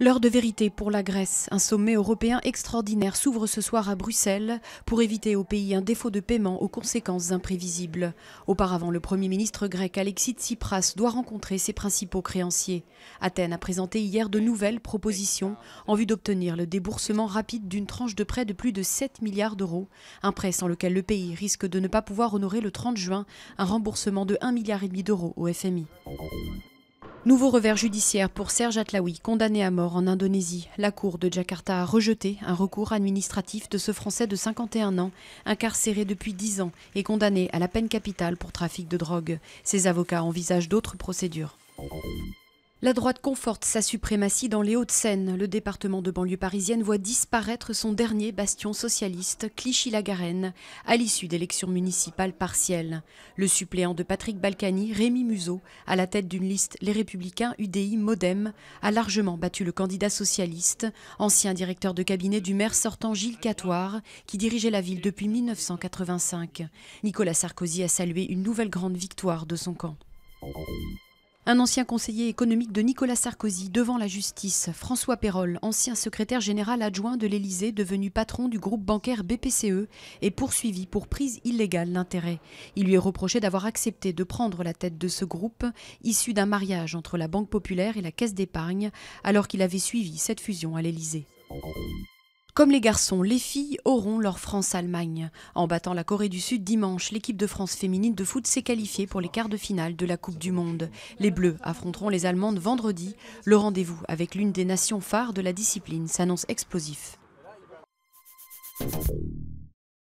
L'heure de vérité pour la Grèce. Un sommet européen extraordinaire s'ouvre ce soir à Bruxelles pour éviter au pays un défaut de paiement aux conséquences imprévisibles. Auparavant, le Premier ministre grec Alexis Tsipras doit rencontrer ses principaux créanciers. Athènes a présenté hier de nouvelles propositions en vue d'obtenir le déboursement rapide d'une tranche de prêt de plus de 7 milliards d'euros, un prêt sans lequel le pays risque de ne pas pouvoir honorer le 30 juin un remboursement de 1,5 milliard d'euros au FMI. Nouveau revers judiciaire pour Serge Atlaoui, condamné à mort en Indonésie. La Cour de Jakarta a rejeté un recours administratif de ce Français de 51 ans, incarcéré depuis 10 ans et condamné à la peine capitale pour trafic de drogue. Ses avocats envisagent d'autres procédures. La droite conforte sa suprématie dans les Hauts-de-Seine. Le département de banlieue parisienne voit disparaître son dernier bastion socialiste, Clichy-la-Garenne, à l'issue d'élections municipales partielles. Le suppléant de Patrick Balkany, Rémi Museau, à la tête d'une liste Les Républicains UDI Modem, a largement battu le candidat socialiste, ancien directeur de cabinet du maire sortant Gilles Catoire, qui dirigeait la ville depuis 1985. Nicolas Sarkozy a salué une nouvelle grande victoire de son camp. Un ancien conseiller économique de Nicolas Sarkozy devant la justice, François Perrol, ancien secrétaire général adjoint de l'Élysée, devenu patron du groupe bancaire BPCE, est poursuivi pour prise illégale d'intérêt. Il lui est reproché d'avoir accepté de prendre la tête de ce groupe, issu d'un mariage entre la Banque populaire et la Caisse d'épargne, alors qu'il avait suivi cette fusion à l'Élysée. Comme les garçons, les filles auront leur France-Allemagne. En battant la Corée du Sud dimanche, l'équipe de France féminine de foot s'est qualifiée pour les quarts de finale de la Coupe du Monde. Les Bleus affronteront les Allemandes vendredi. Le rendez-vous avec l'une des nations phares de la discipline s'annonce explosif.